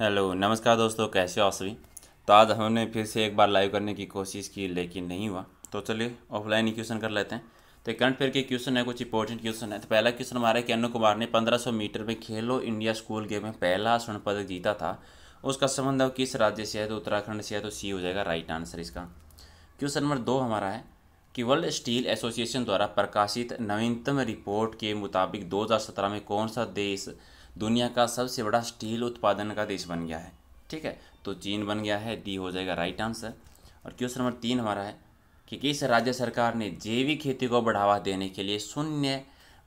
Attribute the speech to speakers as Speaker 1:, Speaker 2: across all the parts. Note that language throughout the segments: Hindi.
Speaker 1: हेलो नमस्कार दोस्तों कैसे हो सभी तो आज हमने फिर से एक बार लाइव करने की कोशिश की लेकिन नहीं हुआ तो चलिए ऑफलाइन ही क्वेश्चन कर लेते हैं तो करंट फेयर के क्वेश्चन है कुछ इंपॉर्टेंट क्वेश्चन है तो पहला क्वेश्चन हमारा है कि अनु कुमार ने 1500 मीटर में खेलो इंडिया स्कूल गेम में पहला स्वर्ण पदक जीता था उसका संबंध है किस राज्य से है तो उत्तराखंड से है तो सी हो जाएगा राइट आंसर इसका क्वेश्चन नंबर दो हमारा है कि वर्ल्ड स्टील एसोसिएशन द्वारा प्रकाशित नवीनतम रिपोर्ट के मुताबिक दो में कौन सा देश दुनिया का सबसे बड़ा स्टील उत्पादन का देश बन गया है ठीक है तो चीन बन गया है डी हो जाएगा राइट आंसर और क्वेश्चन नंबर तीन हमारा है कि किस राज्य सरकार ने जैविक खेती को बढ़ावा देने के लिए शून्य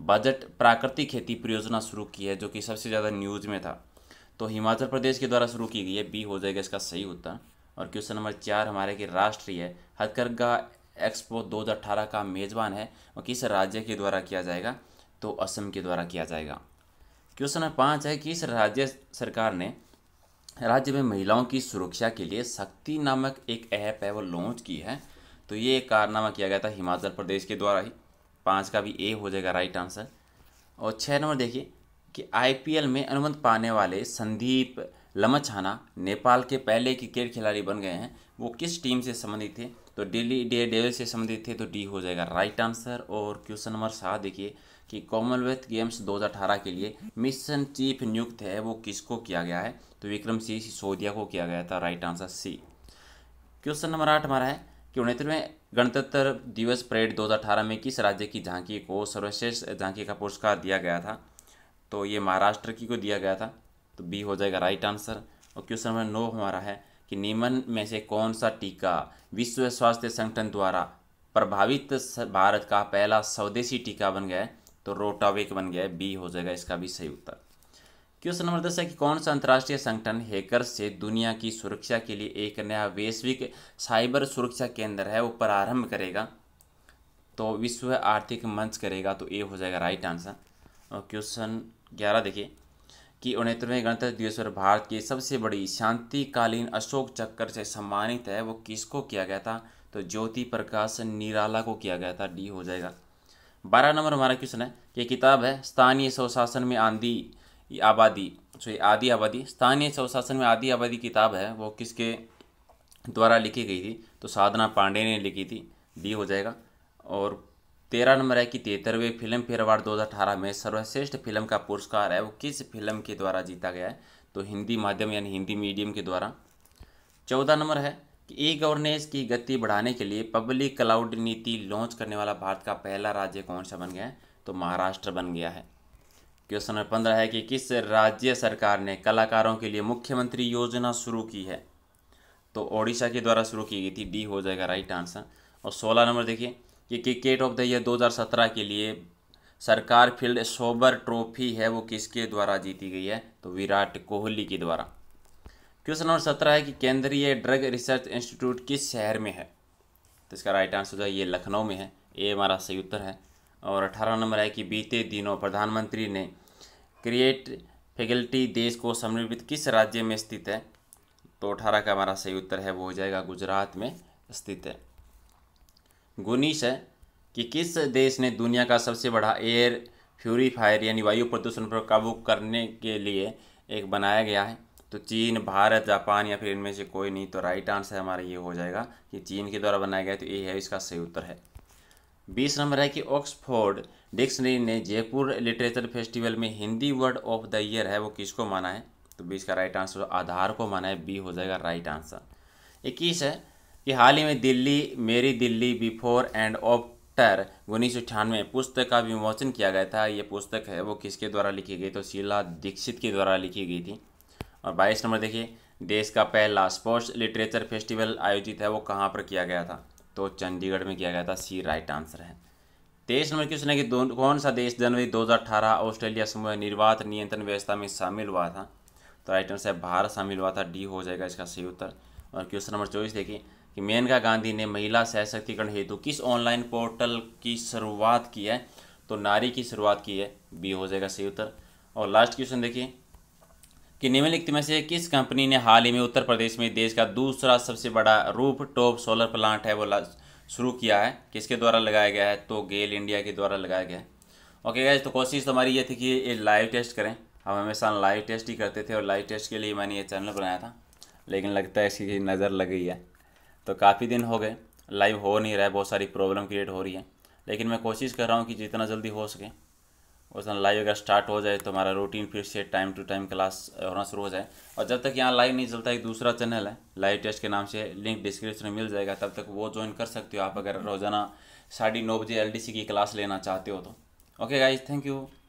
Speaker 1: बजट प्राकृतिक खेती परियोजना शुरू की है जो कि सबसे ज़्यादा न्यूज़ में था तो हिमाचल प्रदेश के द्वारा शुरू की गई है बी हो जाएगा इसका सही उत्तर और क्वेश्चन नंबर चार हमारे की राष्ट्रीय हथकरघा एक्सपो 2018 का मेज़बान है और किस राज्य के द्वारा किया जाएगा तो असम के द्वारा किया जाएगा क्वेश्चन नंबर पाँच है कि इस राज्य सरकार ने राज्य में महिलाओं की सुरक्षा के लिए शक्ति नामक एक ऐप है वो लॉन्च की है तो ये एक कारनामा किया गया था हिमाचल प्रदेश के द्वारा ही पाँच का भी ए हो जाएगा राइट आंसर और छः नंबर देखिए कि आईपीएल में अनुबंध पाने वाले संदीप लमछाना नेपाल के पहले क्रिकेट खिलाड़ी बन गए हैं वो किस टीम से संबंधित थे तो डेली डे डेवल से संबंधित थे तो डी हो जाएगा राइट आंसर और क्वेश्चन नंबर सात देखिए कि कॉमनवेल्थ गेम्स 2018 के लिए मिशन चीफ नियुक्त है वो किसको किया गया है तो विक्रम सिंह सिसोदिया को किया गया था right answer C question number आठ हमारा है कि उनहत्तरवें गणतंत्र दिवस परेड 2018 में किस राज्य की झांकी को सर्वश्रेष्ठ झांकी का पुरस्कार दिया गया था तो ये महाराष्ट्र की को दिया गया था तो बी हो जाएगा राइट आंसर और क्वेश्चन नंबर नौ हमारा है कि निम्न में से कौन सा टीका विश्व स्वास्थ्य संगठन द्वारा प्रभावित भारत का पहला स्वदेशी टीका बन गया तो रोटावेक बन गया बी हो जाएगा इसका भी सही उत्तर क्वेश्चन नंबर दस है कि कौन सा अंतर्राष्ट्रीय संगठन हैकर से दुनिया की सुरक्षा के लिए एक नया वैश्विक साइबर सुरक्षा केंद्र है वो प्रारंभ करेगा तो विश्व आर्थिक मंच करेगा तो ए हो जाएगा राइट आंसर और क्वेश्चन ग्यारह देखिए कि उनहत्तरवें गणतंत्र दिवस पर भारत की सबसे बड़ी शांतिकालीन अशोक चक्कर से सम्मानित है वो किसको किया गया था तो ज्योति प्रकाश निराला को किया गया था डी हो जाएगा बारह नंबर हमारा क्वेश्चन है ये किताब है स्थानीय स्वशासन में आंधी आबादी सॉरी आदि आबादी स्थानीय स्वशासन में आदि आबादी किताब है वो किसके द्वारा लिखी गई थी तो साधना पांडे ने लिखी थी डी हो जाएगा और तेरह नंबर है कि तिहत्तरवें फिल्म फेयर अवार्ड दो में सर्वश्रेष्ठ फिल्म का पुरस्कार है वो किस फिल्म के द्वारा जीता गया है तो हिंदी माध्यम यानी हिंदी मीडियम के द्वारा चौदह नंबर है कि ई गवर्नेंस की गति बढ़ाने के लिए पब्लिक क्लाउड नीति लॉन्च करने वाला भारत का पहला राज्य कौन सा बन गया है तो महाराष्ट्र बन गया है क्वेश्चन नंबर पंद्रह है कि किस राज्य सरकार ने कलाकारों के लिए मुख्यमंत्री योजना शुरू की है तो ओडिशा के द्वारा शुरू की गई थी डी हो जाएगा राइट आंसर और सोलह नंबर देखिए कि क्रिकेट ऑफ द ईयर 2017 के लिए सरकार फील्ड सोबर ट्रॉफी है वो किसके द्वारा जीती गई है तो विराट कोहली के द्वारा क्वेश्चन नंबर सत्रह है कि केंद्रीय ड्रग रिसर्च इंस्टीट्यूट किस शहर में है तो इसका राइट आंसर जो है ये लखनऊ में है ये हमारा सही उत्तर है और अठारह नंबर है कि बीते दिनों प्रधानमंत्री ने क्रिएट फैकल्टी देश को समर्पित किस राज्य में स्थित है तो अठारह का हमारा सही उत्तर है वो हो जाएगा गुजरात में स्थित है गुनीश है कि किस देश ने दुनिया का सबसे बड़ा एयर प्यूरीफायर यानी वायु प्रदूषण पर काबू करने के लिए एक बनाया गया है तो चीन भारत जापान या फिर इनमें से कोई नहीं तो राइट आंसर हमारा ये हो जाएगा कि चीन के द्वारा बनाया गया तो ये है इसका सही उत्तर है बीस नंबर है कि ऑक्सफोर्ड डिक्शनरी ने जयपुर लिटरेचर फेस्टिवल में Hindi word of the year है वो किसको माना है तो बीस का राइट आंसर आधार को माना है बी हो जाएगा राइट आंसर इक्कीस है कि हाल ही में दिल्ली मेरी दिल्ली बिफोर एंड ऑफ्टर उन्नीस सौ पुस्तक का विमोचन किया गया था ये पुस्तक है वो किसके द्वारा लिखी गई तो शीला दीक्षित के द्वारा लिखी गई थी और बाईस नंबर देखिए देश का पहला स्पोर्ट्स लिटरेचर फेस्टिवल आयोजित है वो कहाँ पर किया गया था तो चंडीगढ़ में किया गया था सी राइट आंसर है तेईस नंबर क्वेश्चन है कि कौन सा देश जनवरी दो ऑस्ट्रेलिया समूह निर्वात नियंत्रण व्यवस्था में शामिल हुआ था तो राइट आंसर है भारत शामिल हुआ था डी हो जाएगा इसका सही उत्तर और क्वेश्चन नंबर चौबीस देखिए कि मेनका गांधी ने महिला सशक्तिकरण हेतु किस ऑनलाइन पोर्टल की शुरुआत की है तो नारी की शुरुआत की है बी हो जाएगा सही उत्तर और लास्ट क्वेश्चन देखिए कि निम्नलिखित में से किस कंपनी ने हाल ही में उत्तर प्रदेश में देश का दूसरा सबसे बड़ा रूप टॉप सोलर प्लांट है वो शुरू किया है किसके द्वारा लगाया गया है तो गेल इंडिया के द्वारा लगाया गया है ओके गाइज तो कोशिश तो हमारी ये थी कि ये लाइव टेस्ट करें हम हमेशा लाइव टेस्ट ही करते थे और लाइव टेस्ट के लिए मैंने ये चैनल बनाया था लेकिन लगता है इसकी नज़र लग गई है तो काफ़ी दिन हो गए लाइव हो नहीं रहा है बहुत सारी प्रॉब्लम क्रिएट हो रही है लेकिन मैं कोशिश कर रहा हूँ कि जितना जल्दी हो सके उतना लाइव अगर स्टार्ट हो जाए तो हमारा रूटीन फिर से टाइम टू टाइम क्लास होना शुरू हो जाए और जब तक यहाँ लाइव नहीं चलता एक दूसरा चैनल है लाइव टेस्ट के नाम से लिंक डिस्क्रिप्शन में मिल जाएगा तब तक वो ज्वाइन कर सकते हो आप अगर रोज़ाना साढ़े नौ बजे एल की क्लास लेना चाहते हो तो ओके गाइज थैंक यू